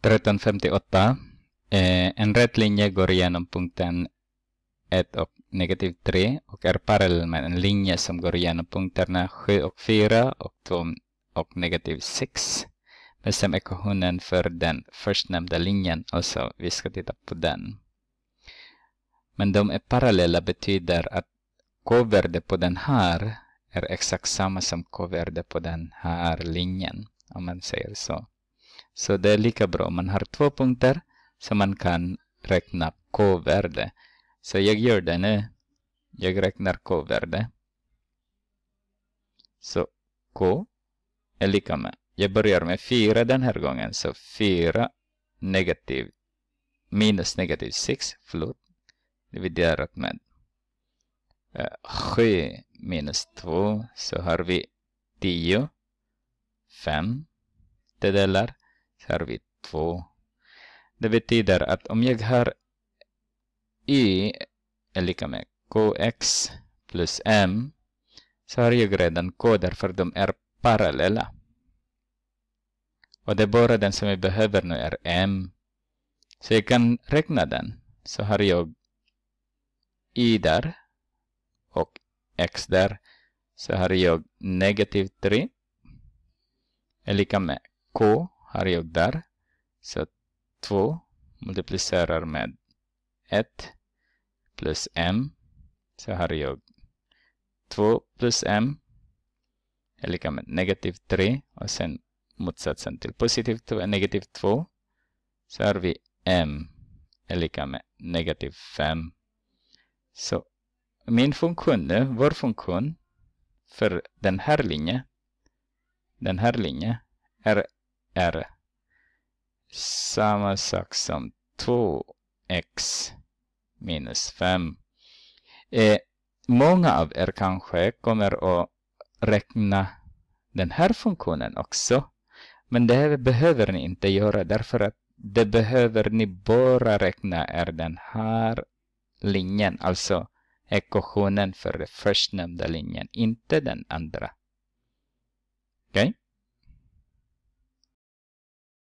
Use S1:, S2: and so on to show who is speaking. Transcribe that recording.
S1: 1358. Eh, en rät linje går igenom punkten 1 och negativ 3 och är parallell med en linje som går igenom punkterna 7 och 4 och 2 och negativ 6. Bestäm ekvationen för den förstnämnda linjen, och så vi ska titta på den. Men de är parallella betyder att k-värde på den här är exakt samma som k-värde på den här linjen, om man säger så. Så det är lika bra. Man har två punkter så man kan räkna k-värde. Så jag gör det nu. Jag räknar k-värde. Så k är lika med. Jag börjar med 4 den här gången. Så 4 negativ minus negativ 6, förlåt, dividerat med eh, 7 minus 2 så har vi 10, 5 delar har vi 2. Det betyder att om jag har y är lika med kx plus m så har jag redan koder för de är parallella. Och det är bara den som jag behöver nu är m. Så jag kan räkna den. Så har jag i där och x där. Så har jag negativ 3 är lika med k har jag där. Så 2 multiplicerar med 1 plus m. Så har jag 2 plus m är lika med negativ 3 och sen motsatsen till positiv 2 är negativ 2. Så har vi m är lika med negativ 5. Så min funktion nu, vår funktion för den här linjen, den här linjen är är Samma sak som 2x minus 5. Eh, många av er kanske kommer att räkna den här funktionen också. Men det behöver ni inte göra därför att det behöver ni bara räkna är den här linjen, alltså ekvationen för den förstnämnda linjen, inte den andra. Okej? Okay?